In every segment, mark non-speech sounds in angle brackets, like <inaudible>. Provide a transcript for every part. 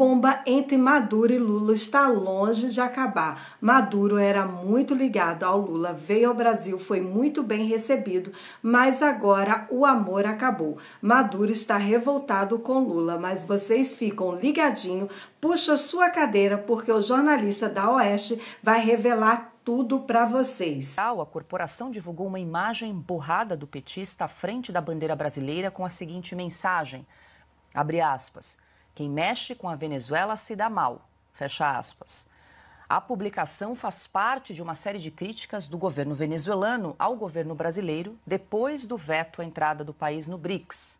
bomba entre Maduro e Lula está longe de acabar. Maduro era muito ligado ao Lula, veio ao Brasil, foi muito bem recebido, mas agora o amor acabou. Maduro está revoltado com Lula, mas vocês ficam ligadinho, puxa sua cadeira porque o jornalista da Oeste vai revelar tudo para vocês. A corporação divulgou uma imagem borrada do petista à frente da bandeira brasileira com a seguinte mensagem: abre aspas. Quem mexe com a Venezuela se dá mal. Fecha aspas. A publicação faz parte de uma série de críticas do governo venezuelano ao governo brasileiro depois do veto à entrada do país no BRICS.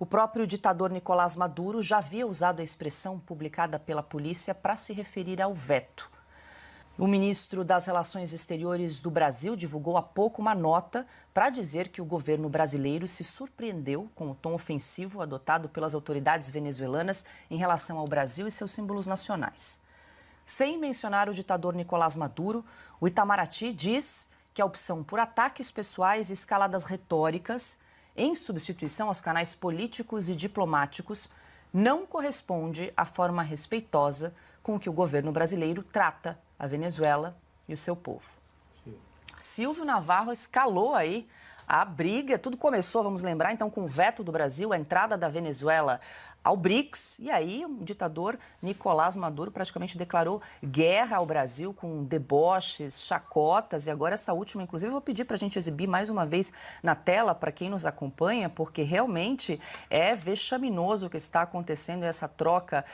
O próprio ditador Nicolás Maduro já havia usado a expressão publicada pela polícia para se referir ao veto. O ministro das Relações Exteriores do Brasil divulgou há pouco uma nota para dizer que o governo brasileiro se surpreendeu com o tom ofensivo adotado pelas autoridades venezuelanas em relação ao Brasil e seus símbolos nacionais. Sem mencionar o ditador Nicolás Maduro, o Itamaraty diz que a opção por ataques pessoais e escaladas retóricas, em substituição aos canais políticos e diplomáticos, não corresponde à forma respeitosa com que o governo brasileiro trata a Venezuela e o seu povo. Sim. Silvio Navarro escalou aí a briga, tudo começou, vamos lembrar, então, com o veto do Brasil, a entrada da Venezuela ao BRICS. E aí, o ditador Nicolás Maduro praticamente declarou guerra ao Brasil com deboches, chacotas. E agora, essa última, inclusive, eu vou pedir para a gente exibir mais uma vez na tela para quem nos acompanha, porque realmente é vexaminoso o que está acontecendo essa troca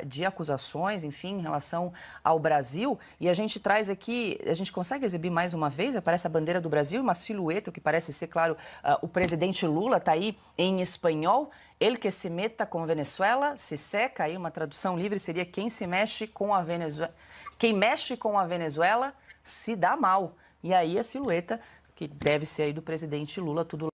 uh, de acusações, enfim, em relação ao Brasil. E a gente traz aqui, a gente consegue exibir mais uma vez, aparece a bandeira do Brasil, uma silhueta que parece ser, claro, uh, o presidente Lula está aí em espanhol. El que se meta com Venezuela se seca, aí uma tradução livre seria quem se mexe com a Venezuela, quem mexe com a Venezuela se dá mal. E aí a silhueta que deve ser aí do presidente Lula, tudo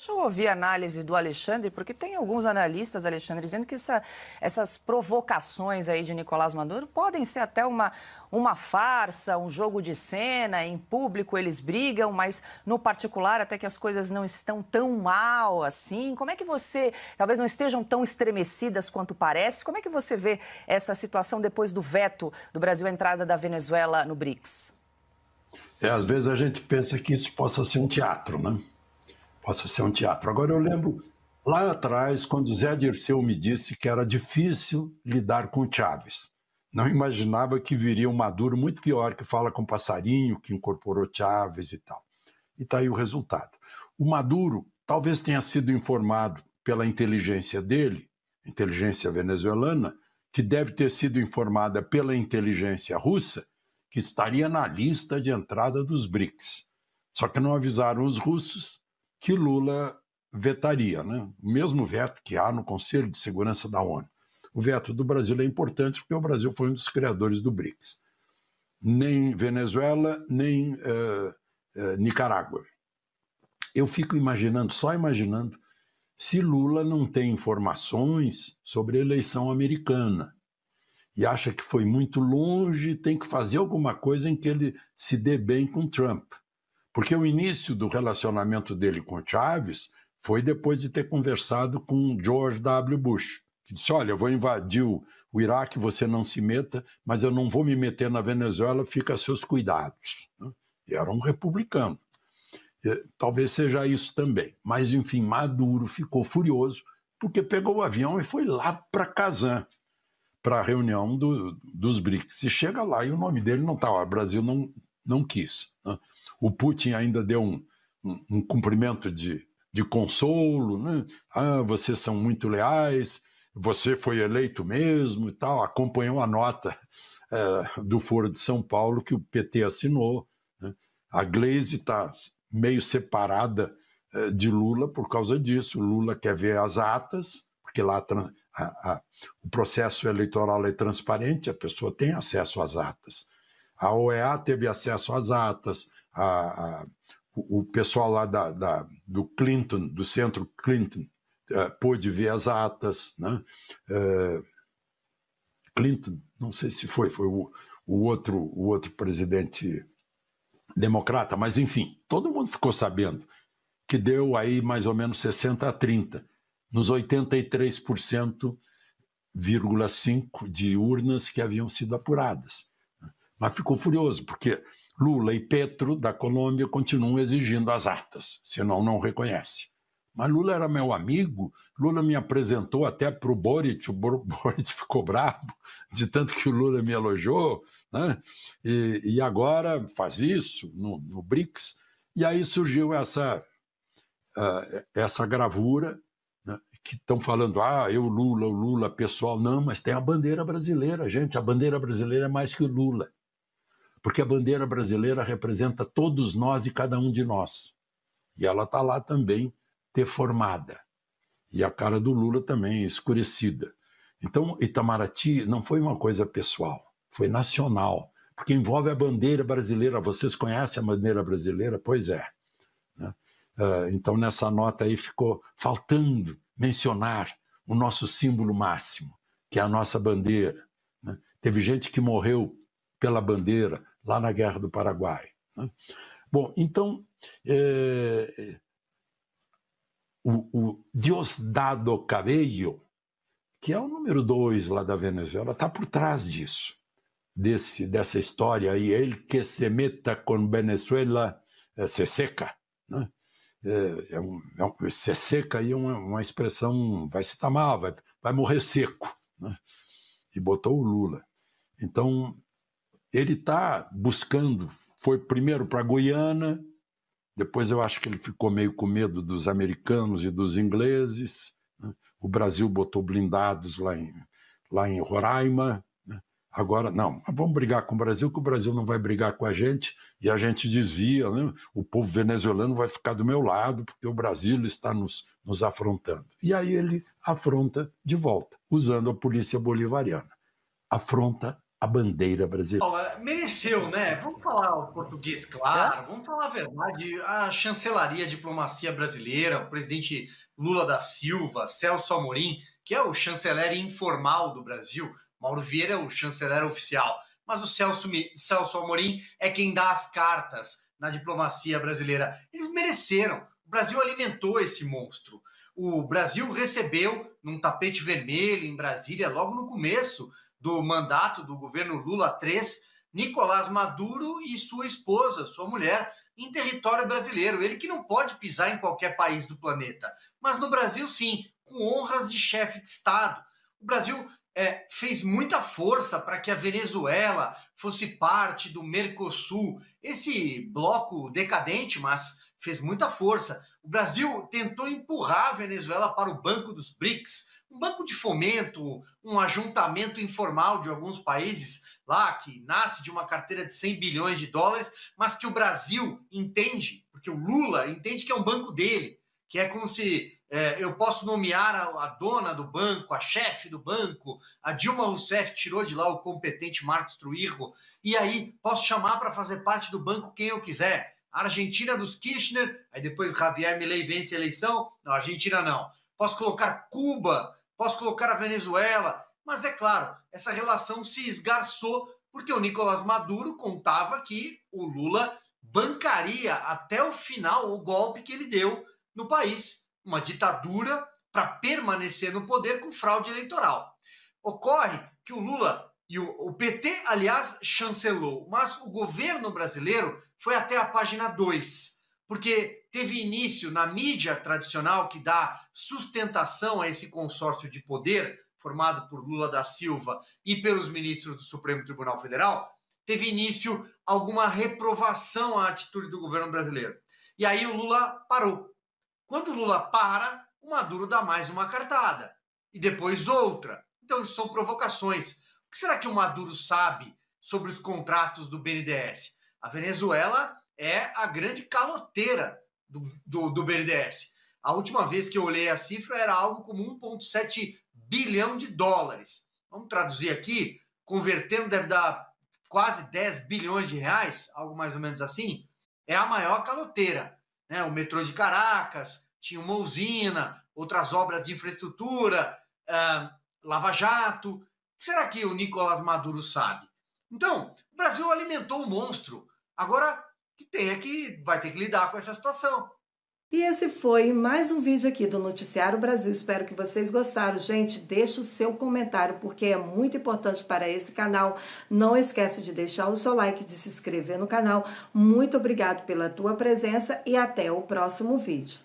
Deixa eu ouvir a análise do Alexandre, porque tem alguns analistas, Alexandre, dizendo que essa, essas provocações aí de Nicolás Maduro podem ser até uma, uma farsa, um jogo de cena, em público eles brigam, mas no particular até que as coisas não estão tão mal assim. Como é que você, talvez não estejam tão estremecidas quanto parece, como é que você vê essa situação depois do veto do Brasil à entrada da Venezuela no BRICS? É, às vezes a gente pensa que isso possa ser um teatro, né? possa ser um teatro. Agora, eu lembro lá atrás, quando Zé Dirceu me disse que era difícil lidar com Chaves. Não imaginava que viria um Maduro muito pior, que fala com passarinho, que incorporou Chaves e tal. E está aí o resultado. O Maduro talvez tenha sido informado pela inteligência dele, inteligência venezuelana, que deve ter sido informada pela inteligência russa, que estaria na lista de entrada dos BRICS. Só que não avisaram os russos que Lula vetaria, né? o mesmo veto que há no Conselho de Segurança da ONU. O veto do Brasil é importante porque o Brasil foi um dos criadores do BRICS. Nem Venezuela, nem uh, uh, Nicarágua. Eu fico imaginando, só imaginando, se Lula não tem informações sobre a eleição americana e acha que foi muito longe, tem que fazer alguma coisa em que ele se dê bem com Trump. Porque o início do relacionamento dele com o Chaves foi depois de ter conversado com George W. Bush, que disse: Olha, eu vou invadir o, Iraque, você não se meta, mas eu não vou me meter na Venezuela, fica a seus cuidados. E era um republicano. Talvez seja isso também. Mas, enfim, Maduro ficou furioso porque pegou o avião e foi lá para Kazan, para a reunião do, dos BRICS. E chega lá e o nome dele não estava. Tá, o Brasil não, não quis. Né? O Putin ainda deu um, um, um cumprimento de, de consolo, né? Ah, vocês são muito leais, você foi eleito mesmo e tal. Acompanhou a nota é, do Foro de São Paulo que o PT assinou. Né? A Glaze está meio separada é, de Lula por causa disso. Lula quer ver as atas, porque lá a, a, o processo eleitoral é transparente, a pessoa tem acesso às atas. A OEA teve acesso às atas, a, a o pessoal lá da, da, do Clinton, do centro Clinton, uh, pôde ver as atas. Né? Uh, Clinton, não sei se foi, foi o, o, outro, o outro presidente democrata, mas enfim, todo mundo ficou sabendo que deu aí mais ou menos 60 a 30, nos 83,5% de urnas que haviam sido apuradas mas ficou furioso, porque Lula e Petro, da Colômbia, continuam exigindo as atas, senão não reconhece. Mas Lula era meu amigo, Lula me apresentou até para o Boric, o <laughs> Boric ficou bravo de tanto que o Lula me elogiou, né? e, e agora faz isso no, no, BRICS. E aí surgiu essa, uh, essa gravura, né? que estão falando, ah, eu Lula, o Lula pessoal. Não, mas tem a bandeira brasileira, gente, a bandeira brasileira é mais que o Lula porque a bandeira brasileira representa todos nós e cada um de nós. E ela está lá também deformada. E a cara do Lula também escurecida. Então, Itamaraty não foi uma coisa pessoal, foi nacional, porque envolve a bandeira brasileira. Vocês conhecem a bandeira brasileira? Pois é. Né? Ah, então, nessa nota aí ficou faltando mencionar o nosso símbolo máximo, que é a nossa bandeira. Né? Teve gente que morreu pela bandeira, lá na Guerra do Paraguai. Né? Bom, então, é, o, o Diosdado Cabello, que é o número dois lá da Venezuela, está por trás disso, desse, dessa história aí. Ele que se meta com Venezuela é, se seca. Né? É, é, um, é um, se seca aí é uma, uma, expressão, vai se tamar, vai, vai morrer seco. Né? E botou o Lula. Então, ele está buscando. Foi primeiro para Guiana, depois eu acho que ele ficou meio com medo dos americanos e dos ingleses. Né? O Brasil botou blindados lá em, lá em Roraima. Né? Agora, não, vamos brigar com o Brasil, que o Brasil não vai brigar com a gente, e a gente desvia. Né? O povo venezuelano vai ficar do meu lado, porque o Brasil está nos, nos afrontando. E aí ele afronta de volta, usando a polícia bolivariana. Afronta a bandeira brasileira. Mereceu, né? Vamos falar o português claro, é? vamos falar a verdade. A chancelaria a diplomacia brasileira, o presidente Lula da Silva, Celso Amorim, que é o chanceler informal do Brasil, Mauro Vieira é o chanceler oficial, mas o Celso, Celso Amorim é quem dá as cartas na diplomacia brasileira. Eles mereceram. O Brasil alimentou esse monstro. O Brasil recebeu num tapete vermelho em Brasília, logo no começo, do mandato do governo Lula III, Nicolás Maduro e sua esposa, sua mulher, em território brasileiro. Ele que não pode pisar em qualquer país do planeta, mas no Brasil sim, com honras de chefe de Estado. O Brasil é, fez muita força para que a Venezuela fosse parte do Mercosul, esse bloco decadente, mas fez muita força. O Brasil tentou empurrar a Venezuela para o banco dos BRICS, um banco de fomento, um ajuntamento informal de alguns países lá, que nasce de uma carteira de 100 bilhões de dólares, mas que o Brasil entende, porque o Lula entende que é um banco dele, que é como se é, eu posso nomear a, a, dona do banco, a chefe do banco, a Dilma Rousseff tirou de lá o competente Marcos Truirro, e aí posso chamar para fazer parte do banco quem eu quiser. A Argentina dos Kirchner, aí depois Javier Milei vence a eleição, não, Argentina não. Posso colocar Cuba posso colocar a Venezuela. Mas é claro, essa relação se esgarçou porque o Nicolás Maduro contava que o Lula bancaria até o final o golpe que ele deu no país, uma ditadura para permanecer no poder com fraude eleitoral. Ocorre que o Lula e o, o, PT, aliás, chancelou, mas o governo brasileiro foi até a página 2 porque teve início na mídia tradicional que dá sustentação a esse consórcio de poder formado por Lula da Silva e pelos ministros do Supremo Tribunal Federal, teve início alguma reprovação à atitude do governo brasileiro. E aí o Lula parou. Quando o Lula para, o Maduro dá mais uma cartada e depois outra. Então isso são provocações. O que será que o Maduro sabe sobre os contratos do BNDES? A Venezuela é a grande caloteira do, do, do BNDES. A última vez que eu olhei a cifra era algo como 1,7 bilhão de dólares. Vamos traduzir aqui, convertendo deve dar quase 10 bilhões de reais, algo mais ou menos assim. É a maior caloteira. Né? O metrô de Caracas, tinha uma usina, outras obras de infraestrutura, uh, Lava Jato. O que será que o Nicolás Maduro sabe? Então, o Brasil alimentou o um monstro. Agora que tenha que vai ter que lidar com essa situação. E esse foi mais um vídeo aqui do Noticiário Brasil. Espero que vocês gostaram. Gente, deixa o seu comentário porque é muito importante para esse canal. Não esquece de deixar o seu like, de se inscrever no canal. Muito obrigado pela tua presença e até o próximo vídeo.